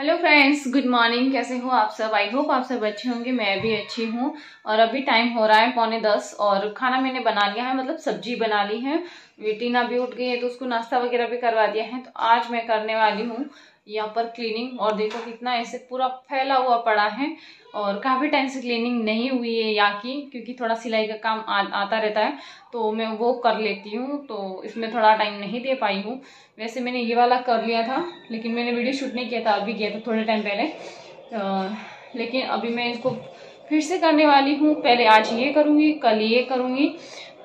hello friends good morning कैसे हो आप सब आई होप आप सब अच्छे होंगे मैं भी अच्छी हूँ और अभी टाइम हो रहा है पौने दस और खाना मैंने बना लिया है मतलब सब्जी बना ली है बेटी ना भी उठ गई है तो उसको नाश्ता वगैरह भी करवा दिया है तो आज मैं करने वाली हूँ यहाँ पर क्लीनिंग और देखो कितना ऐसे पूरा फैला हुआ पड़ा है और काफ़ी टाइम से क्लीनिंग नहीं हुई है यहाँ की क्योंकि थोड़ा सिलाई का काम आ, आता रहता है तो मैं वो कर लेती हूँ तो इसमें थोड़ा टाइम नहीं दे पाई हूँ वैसे मैंने ये वाला कर लिया था लेकिन मैंने वीडियो शूट नहीं किया था अभी किया था थोड़े टाइम पहले आ, लेकिन अभी मैं इसको फिर से करने वाली हूँ पहले आज ये करूँगी कल ये करूँगी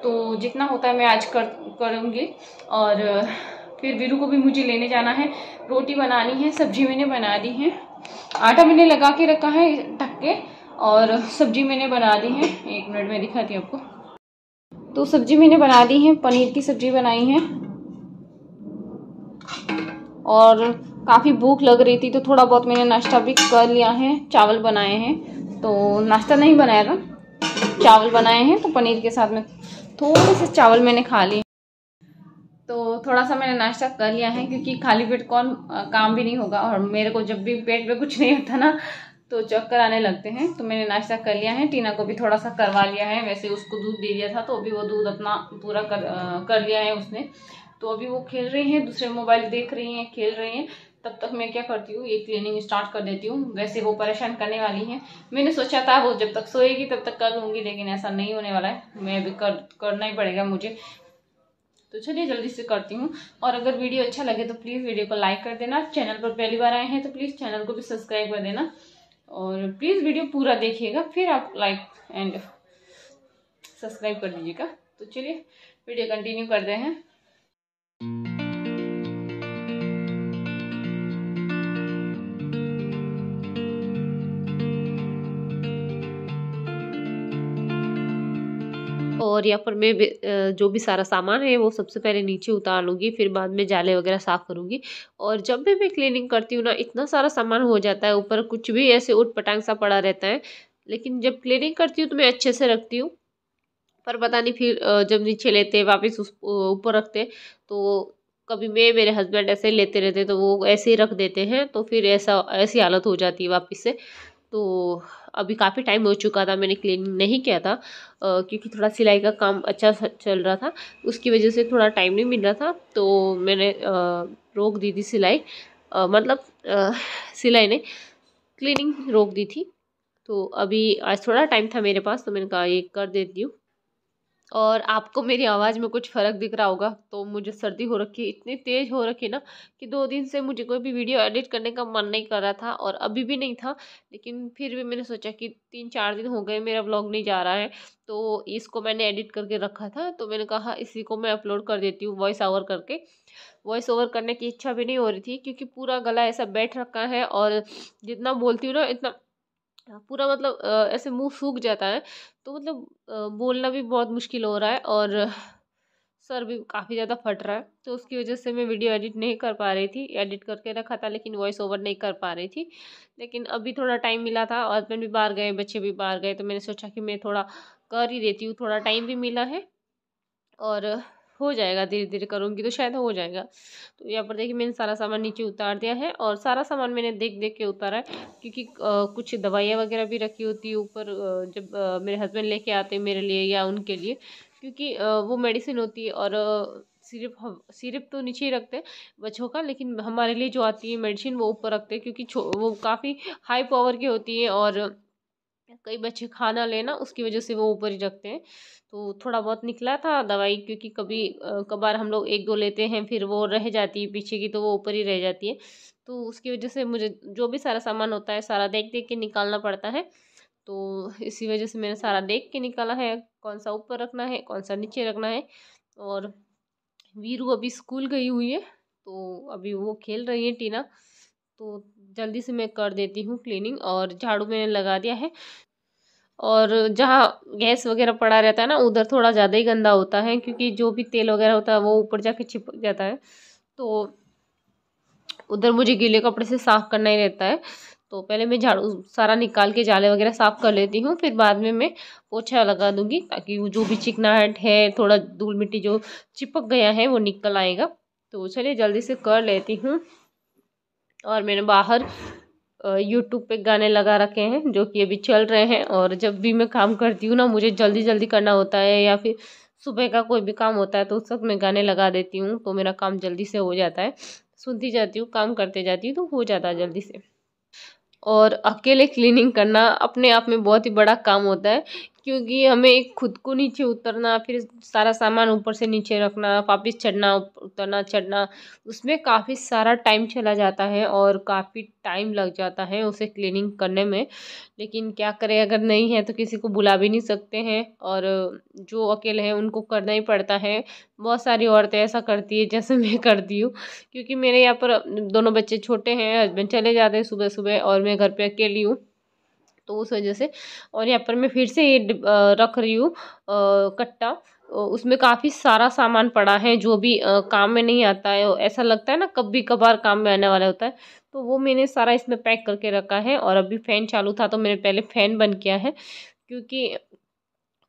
तो जितना होता है मैं आज कर करूँगी और फिर वीरू को भी मुझे लेने जाना है रोटी बनानी है सब्जी मैंने बना दी है आटा मैंने लगा के रखा है ढक के और सब्जी मैंने बना दी है एक मिनट में दिखाती हूँ आपको तो सब्जी मैंने बना दी है पनीर की सब्जी बनाई है और काफ़ी भूख लग रही थी तो थोड़ा बहुत मैंने नाश्ता भी कर लिया है चावल बनाए हैं तो नाश्ता नहीं बनाया था चावल बनाए हैं तो पनीर के साथ में थोड़े से चावल मैंने खा लिए तो थोड़ा सा मैंने नाश्ता कर लिया है क्योंकि खाली पेट कौन काम भी नहीं होगा और मेरे को जब भी पेट में कुछ नहीं होता ना तो चक्कर आने लगते हैं तो मैंने नाश्ता कर लिया है टीना को भी थोड़ा सा करवा लिया है वैसे उसको दूध दे दिया था तो अभी वो दूध अपना पूरा कर आ, कर लिया है उसने तो अभी वो खेल रही हैं दूसरे मोबाइल देख रही हैं खेल रही हैं तब तक मैं क्या करती हूँ ये क्लीनिंग स्टार्ट कर देती हूँ वैसे वो परेशान करने वाली हैं मैंने सोचा था वो जब तक सोएगी तब तक कर लूँगी लेकिन ऐसा नहीं होने वाला है मैं अभी कर करना ही पड़ेगा मुझे तो चलिए जल्दी से करती हूँ और अगर वीडियो अच्छा लगे तो प्लीज़ वीडियो को लाइक कर देना चैनल पर पहली बार आए हैं तो प्लीज़ चैनल को भी सब्सक्राइब कर देना और प्लीज़ वीडियो पूरा देखिएगा फिर आप लाइक एंड सब्सक्राइब कर दीजिएगा तो चलिए वीडियो कंटिन्यू करते हैं और या फिर मैं जो भी सारा सामान है वो सबसे पहले नीचे उतार लूँगी फिर बाद में जाले वगैरह साफ़ करूँगी और जब भी मैं क्लीनिंग करती हूँ ना इतना सारा सामान हो जाता है ऊपर कुछ भी ऐसे उठ पटांग सा पड़ा रहता है लेकिन जब क्लीनिंग करती हूँ तो मैं अच्छे से रखती हूँ पर पता नहीं फिर जब नीचे लेते वापस उस ऊपर रखते तो कभी मैं मेरे हस्बैंड ऐसे लेते रहते तो वो ऐसे ही रख देते हैं तो फिर ऐसा ऐसी हालत हो जाती है वापस से तो अभी काफ़ी टाइम हो चुका था मैंने क्लीनिंग नहीं किया था क्योंकि थोड़ा सिलाई का काम अच्छा चल रहा था उसकी वजह से थोड़ा टाइम नहीं मिल रहा था तो मैंने रोक दी थी सिलाई मतलब सिलाई ने क्लीनिंग रोक दी थी तो अभी आज थोड़ा टाइम था मेरे पास तो मैंने कहा ये कर देती हूँ और आपको मेरी आवाज़ में कुछ फ़र्क दिख रहा होगा तो मुझे सर्दी हो रखी है इतनी तेज़ हो रखी ना कि दो दिन से मुझे कोई भी वीडियो एडिट करने का मन नहीं कर रहा था और अभी भी नहीं था लेकिन फिर भी मैंने सोचा कि तीन चार दिन हो गए मेरा ब्लॉग नहीं जा रहा है तो इसको मैंने एडिट करके रखा था तो मैंने कहा इसी को मैं अपलोड कर देती हूँ वॉइस ओवर करके वॉइस ओवर करने की इच्छा भी नहीं हो रही थी क्योंकि पूरा गला ऐसा बैठ रखा है और जितना बोलती हूँ ना इतना पूरा मतलब ऐसे मुंह सूख जाता है तो मतलब बोलना भी बहुत मुश्किल हो रहा है और सर भी काफ़ी ज़्यादा फट रहा है तो उसकी वजह से मैं वीडियो एडिट नहीं कर पा रही थी एडिट करके रखा था लेकिन वॉइस ओवर नहीं कर पा रही थी लेकिन अभी थोड़ा टाइम मिला था हस्बैंड भी बाहर गए बच्चे भी बाहर गए तो मैंने सोचा कि मैं थोड़ा कर ही देती हूँ थोड़ा टाइम भी मिला है और हो जाएगा धीरे धीरे करूँगी तो शायद हो जाएगा तो यहाँ पर देखिए मैंने सारा सामान नीचे उतार दिया है और सारा सामान मैंने देख देख के उतारा है क्योंकि आ, कुछ दवाइयाँ वगैरह भी रखी होती है ऊपर जब आ, मेरे हस्बैंड लेके आते हैं मेरे लिए या उनके लिए क्योंकि आ, वो मेडिसिन होती है और सिर्फ सिर्फ तो नीचे ही रखते हैं बच्चों का लेकिन हमारे लिए जो आती है मेडिसिन वो ऊपर रखते हैं क्योंकि वो काफ़ी हाई पावर की होती है और कई बच्चे खाना लेना उसकी वजह से वो ऊपर ही रखते हैं तो थोड़ा बहुत निकला था दवाई क्योंकि कभी कभार हम लोग एक दो लेते हैं फिर वो रह जाती है पीछे की तो वो ऊपर ही रह जाती है तो उसकी वजह से मुझे जो भी सारा सामान होता है सारा देख देख के निकालना पड़ता है तो इसी वजह से मैंने सारा देख के निकाला है कौन सा ऊपर रखना है कौन सा नीचे रखना है और वीरू अभी स्कूल गई हुई है तो अभी वो खेल रही है टीना तो जल्दी से मैं कर देती हूँ क्लीनिंग और झाड़ू मैंने लगा दिया है और जहाँ गैस वगैरह पड़ा रहता है ना उधर थोड़ा ज़्यादा ही गंदा होता है क्योंकि जो भी तेल वगैरह होता है वो ऊपर जाके चिपक जाता है तो उधर मुझे गीले कपड़े से साफ़ करना ही रहता है तो पहले मैं झाड़ू सारा निकाल के जाले वगैरह साफ़ कर लेती हूँ फिर बाद में मैं पोछा लगा दूँगी ताकि वो जो भी चिकनाहट है थोड़ा धूल मिट्टी जो चिपक गया है वो निकल आएगा तो चलिए जल्दी से कर लेती हूँ और मैंने बाहर यूट्यूब पे गाने लगा रखे हैं जो कि अभी चल रहे हैं और जब भी मैं काम करती हूँ ना मुझे जल्दी जल्दी करना होता है या फिर सुबह का कोई भी काम होता है तो उस वक्त मैं गाने लगा देती हूँ तो मेरा काम जल्दी से हो जाता है सुनती जाती हूँ काम करते जाती हूँ तो हो जाता है जल्दी से और अकेले क्लीनिंग करना अपने आप में बहुत ही बड़ा काम होता है क्योंकि हमें खुद को नीचे उतरना फिर सारा सामान ऊपर से नीचे रखना वापस चढ़ना उतरना चढ़ना उसमें काफ़ी सारा टाइम चला जाता है और काफ़ी टाइम लग जाता है उसे क्लीनिंग करने में लेकिन क्या करें अगर नहीं है तो किसी को बुला भी नहीं सकते हैं और जो अकेले हैं उनको करना ही पड़ता है बहुत सारी औरतें ऐसा करती है जैसे मैं करती हूँ क्योंकि मेरे यहाँ पर दोनों बच्चे छोटे हैं हस्बैंड चले जाते हैं सुबह सुबह और मैं घर पर अकेली हूँ तो उस वजह से और यहाँ पर मैं फिर से ये रख रही हूँ कट्टा उसमें काफ़ी सारा सामान पड़ा है जो भी काम में नहीं आता है ऐसा लगता है ना कभी कभार काम में आने वाला होता है तो वो मैंने सारा इसमें पैक करके रखा है और अभी फ़ैन चालू था तो मैंने पहले फ़ैन बंद किया है क्योंकि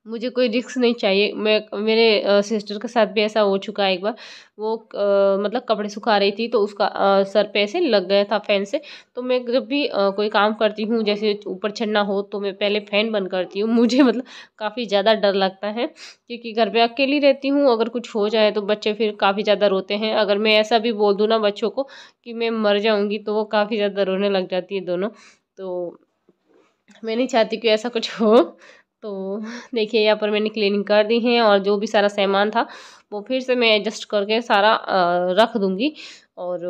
मुझे कोई रिस्क नहीं चाहिए मैं मेरे सिस्टर के साथ भी ऐसा हो चुका है एक बार वो आ, मतलब कपड़े सुखा रही थी तो उसका आ, सर पे ऐसे लग गया था फ़ैन से तो मैं जब भी आ, कोई काम करती हूँ जैसे ऊपर चढ़ना हो तो मैं पहले फ़ैन बंद करती हूँ मुझे मतलब काफ़ी ज़्यादा डर लगता है क्योंकि घर पे अकेली रहती हूँ अगर कुछ हो जाए तो बच्चे फिर काफ़ी ज़्यादा रोते हैं अगर मैं ऐसा भी बोल दूँ ना बच्चों को कि मैं मर जाऊँगी तो वो काफ़ी ज़्यादा रोने लग जाती है दोनों तो मैं नहीं चाहती कि ऐसा कुछ हो तो देखिए यहाँ पर मैंने क्लीनिंग कर दी है और जो भी सारा सामान था वो फिर से मैं एडजस्ट करके सारा रख दूँगी और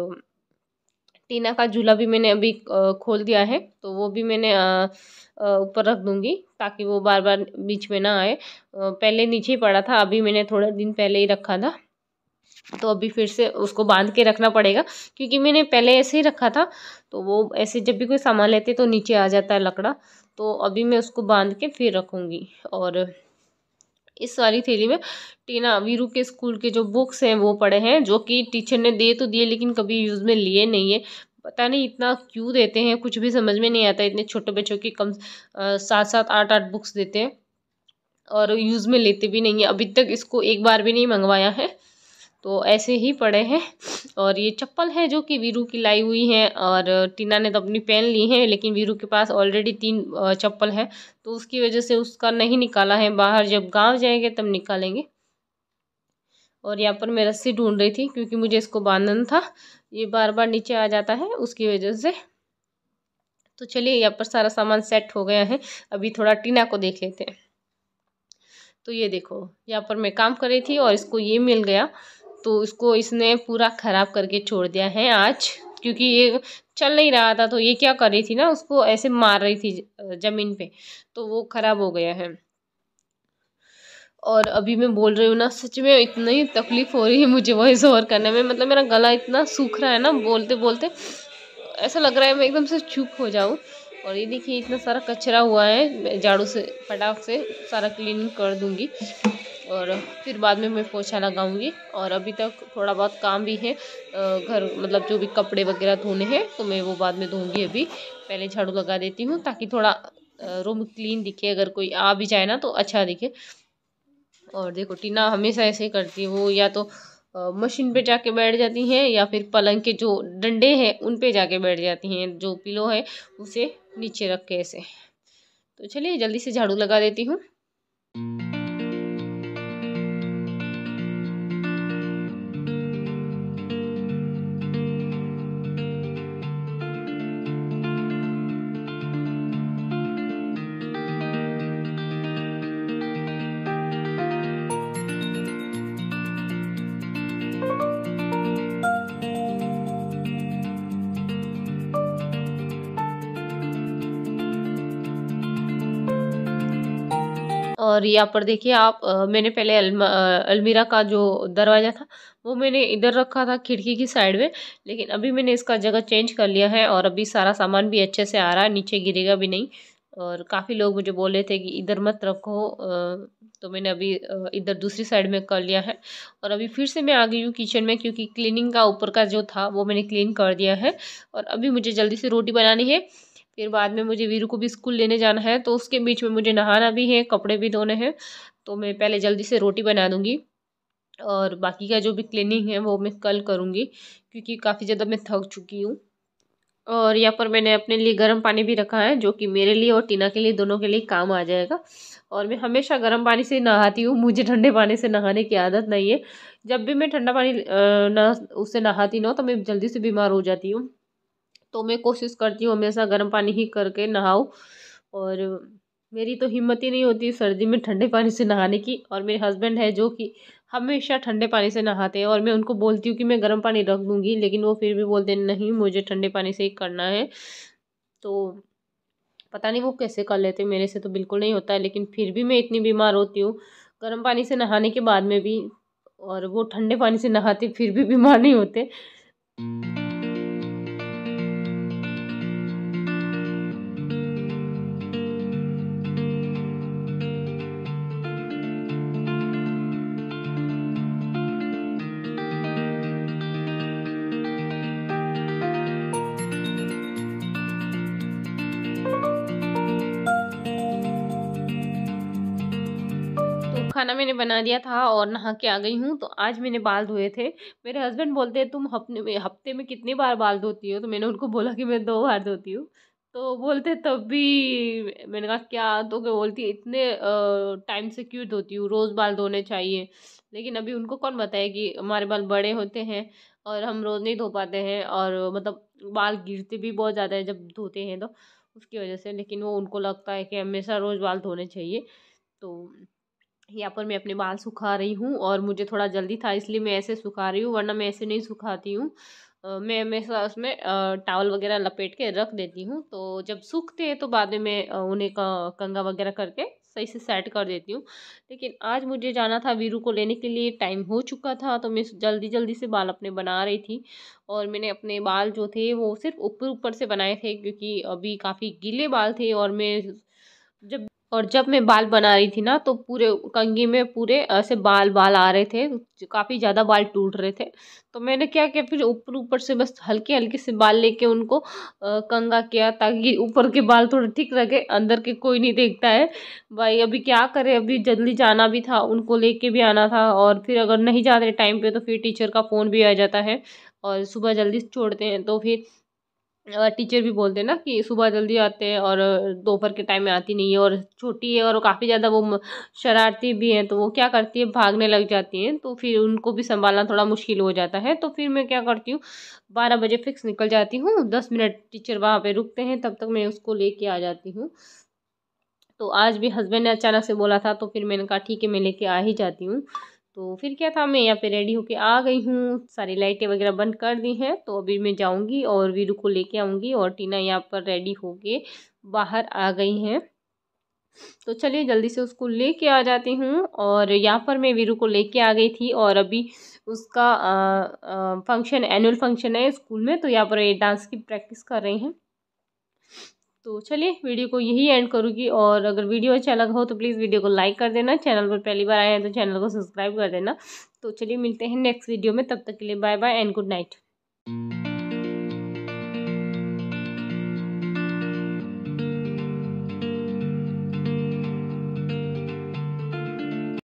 टीना का झूला भी मैंने अभी खोल दिया है तो वो भी मैंने ऊपर रख दूँगी ताकि वो बार बार बीच में ना आए पहले नीचे ही पड़ा था अभी मैंने थोड़ा दिन पहले ही रखा था तो अभी फिर से उसको बांध के रखना पड़ेगा क्योंकि मैंने पहले ऐसे ही रखा था तो वो ऐसे जब भी कोई सामान लेते तो नीचे आ जाता है लकड़ा तो अभी मैं उसको बांध के फिर रखूँगी और इस सारी थैली में टीना वीरू के स्कूल के जो बुक्स हैं वो पड़े हैं जो कि टीचर ने दे तो दिए लेकिन कभी यूज़ में लिए नहीं है पता नहीं इतना क्यों देते हैं कुछ भी समझ में नहीं आता इतने छोटे बच्चों के कम सात सात आठ आठ बुक्स देते हैं और यूज़ में लेते भी नहीं है अभी तक इसको एक बार भी नहीं मंगवाया है तो ऐसे ही पड़े हैं और ये चप्पल है जो कि वीरू की लाई हुई है और टीना ने तो अपनी पहन ली है लेकिन वीरू के पास ऑलरेडी तीन चप्पल है तो उसकी वजह से उसका नहीं निकाला है बाहर जब गांव जाएंगे तब निकालेंगे और यहाँ पर मैं रस्सी ढूंढ रही थी क्योंकि मुझे इसको बांधना था ये बार बार नीचे आ जाता है उसकी वजह से तो चलिए यहाँ पर सारा सामान सेट हो गया है अभी थोड़ा टीना को देख लेते हैं तो ये देखो यहाँ पर मैं काम कर रही थी और इसको ये मिल गया तो उसको इसने पूरा ख़राब करके छोड़ दिया है आज क्योंकि ये चल नहीं रहा था तो ये क्या कर रही थी ना उसको ऐसे मार रही थी ज़मीन पे तो वो ख़राब हो गया है और अभी मैं बोल रही हूँ ना सच में इतनी तकलीफ़ हो रही है मुझे वॉइस ओवर करने में मतलब मेरा गला इतना सूख रहा है ना बोलते बोलते ऐसा लग रहा है मैं एकदम से चुप हो जाऊँ और ये देखिए इतना सारा कचरा हुआ है झाड़ू से पटाख से सारा क्लीन कर दूँगी और फिर बाद में मैं पोछा लगाऊंगी और अभी तक थोड़ा बहुत काम भी है घर मतलब जो भी कपड़े वगैरह धोने हैं तो मैं वो बाद में धोऊंगी अभी पहले झाड़ू लगा देती हूँ ताकि थोड़ा रूम क्लीन दिखे अगर कोई आ भी जाए ना तो अच्छा दिखे और देखो टीना हमेशा ऐसे ही करती है वो या तो मशीन पे जाके बैठ जाती हैं या फिर पलंग के जो डंडे हैं उन पे जाके बैठ जाती हैं जो पिलो है उसे नीचे रख के ऐसे तो चलिए जल्दी से झाड़ू लगा देती हूँ और यहाँ पर देखिए आप आ, मैंने पहले अलमीरा का जो दरवाज़ा था वो मैंने इधर रखा था खिड़की की साइड में लेकिन अभी मैंने इसका जगह चेंज कर लिया है और अभी सारा सामान भी अच्छे से आ रहा है नीचे गिरेगा भी नहीं और काफ़ी लोग मुझे बोले थे कि इधर मत रखो तो मैंने अभी इधर दूसरी साइड में कर लिया है और अभी फिर से मैं आ गई हूँ किचन में क्योंकि क्लीनिंग का ऊपर का जो था वो मैंने क्लीन कर दिया है और अभी मुझे जल्दी से रोटी बनानी है फिर बाद में मुझे वीरू को भी स्कूल लेने जाना है तो उसके बीच में मुझे नहाना भी है कपड़े भी धोने हैं तो मैं पहले जल्दी से रोटी बना दूँगी और बाकी का जो भी क्लीनिंग है वो मैं कल करूँगी क्योंकि काफ़ी ज़्यादा मैं थक चुकी हूँ और यहाँ पर मैंने अपने लिए गर्म पानी भी रखा है जो कि मेरे लिए और टीना के लिए दोनों के लिए काम आ जाएगा और मैं हमेशा गर्म पानी से नहाती हूँ मुझे ठंडे पानी से नहाने की आदत नहीं है जब भी मैं ठंडा पानी ना उससे नहाती ना तो मैं जल्दी से बीमार हो जाती हूँ तो मैं कोशिश करती हूँ हमेशा गर्म पानी ही करके नहाऊँ और मेरी तो हिम्मत ही नहीं होती सर्दी में ठंडे पानी से नहाने की और मेरे हस्बैंड है जो कि हमेशा ठंडे पानी से नहाते हैं और मैं उनको बोलती हूँ कि मैं गर्म पानी रख दूँगी लेकिन वो फिर भी बोलते नहीं मुझे ठंडे पानी से ही करना है तो पता नहीं वो कैसे कर लेते मेरे से तो बिल्कुल नहीं होता है लेकिन फिर भी मैं इतनी बीमार होती हूँ गर्म पानी से नहाने के बाद में भी और वो ठंडे पानी से नहाते फिर भी बीमार नहीं होते खाना मैंने बना दिया था और नहा के आ गई हूँ तो आज मैंने बाल धोए थे मेरे हस्बैंड बोलते हैं तुम हफ्ते में हफ्ते में कितनी बार बाल धोती हो तो मैंने उनको बोला कि मैं दो बार धोती हूँ तो बोलते तब भी मैंने कहा क्या तो क्या तो बोलती इतने टाइम से क्यों धोती हूँ रोज़ बाल धोने चाहिए लेकिन अभी उनको कौन बताए कि हमारे बाल बड़े होते हैं और हम रोज़ नहीं धो पाते हैं और मतलब बाल गिरते भी बहुत ज़्यादा है जब धोते हैं तो उसकी वजह से लेकिन वो उनको लगता है कि हमेशा रोज़ बाल धोने चाहिए तो यहाँ पर मैं अपने बाल सुखा रही हूँ और मुझे थोड़ा जल्दी था इसलिए मैं ऐसे सुखा रही हूँ वरना मैं ऐसे नहीं सुखाती हूँ मैं हमेशा उसमें टावल वगैरह लपेट के रख देती हूँ तो जब सूखते हैं तो बाद में मैं उन्हें कंगा वगैरह करके सही से सेट कर देती हूँ लेकिन आज मुझे जाना था वीरू को लेने के लिए टाइम हो चुका था तो मैं जल्दी जल्दी से बाल अपने बना रही थी और मैंने अपने बाल जो थे वो सिर्फ ऊपर ऊपर से बनाए थे क्योंकि अभी काफ़ी गीले बाल थे और मैं जब और जब मैं बाल बना रही थी ना तो पूरे कंगी में पूरे ऐसे बाल बाल आ रहे थे काफ़ी ज़्यादा बाल टूट रहे थे तो मैंने क्या किया फिर ऊपर ऊपर से बस हल्के हल्के से बाल लेके उनको कंगा किया ताकि ऊपर के बाल थोड़े ठीक रखे अंदर के कोई नहीं देखता है भाई अभी क्या करें अभी जल्दी जाना भी था उनको लेके भी आना था और फिर अगर नहीं जाते टाइम पर तो फिर टीचर का फ़ोन भी आ जाता है और सुबह जल्दी छोड़ते हैं तो फिर टीचर भी बोलते हैं ना कि सुबह जल्दी आते हैं और दोपहर के टाइम में आती नहीं है और छोटी है और काफ़ी ज़्यादा वो शरारती भी हैं तो वो क्या करती है भागने लग जाती हैं तो फिर उनको भी संभालना थोड़ा मुश्किल हो जाता है तो फिर मैं क्या करती हूँ बारह बजे फिक्स निकल जाती हूँ दस मिनट टीचर वहाँ पर रुकते हैं तब तक मैं उसको ले आ जाती हूँ तो आज भी हस्बैंड ने अचानक से बोला था तो फिर मैंने कहा ठीक है मैं लेके आ ही जाती हूँ तो फिर क्या था मैं यहाँ पे रेडी होके आ गई हूँ सारी लाइटें वगैरह बंद कर दी हैं तो अभी मैं जाऊँगी और वीरू को लेके आऊँगी और टीना यहाँ पर रेडी होके बाहर आ गई हैं तो चलिए जल्दी से उसको लेके आ जाती हूँ और यहाँ पर मैं वीरू को लेके आ गई थी और अभी उसका फंक्शन एनुअल फंक्शन है स्कूल में तो यहाँ पर ये डांस की प्रैक्टिस कर रही हैं तो चलिए वीडियो को यही एंड करूँगी और अगर वीडियो अच्छा लगा हो तो प्लीज़ वीडियो को लाइक कर देना चैनल पर पहली बार आए हैं तो चैनल को सब्सक्राइब कर देना तो चलिए मिलते हैं नेक्स्ट वीडियो में तब तक के लिए bye bye and good night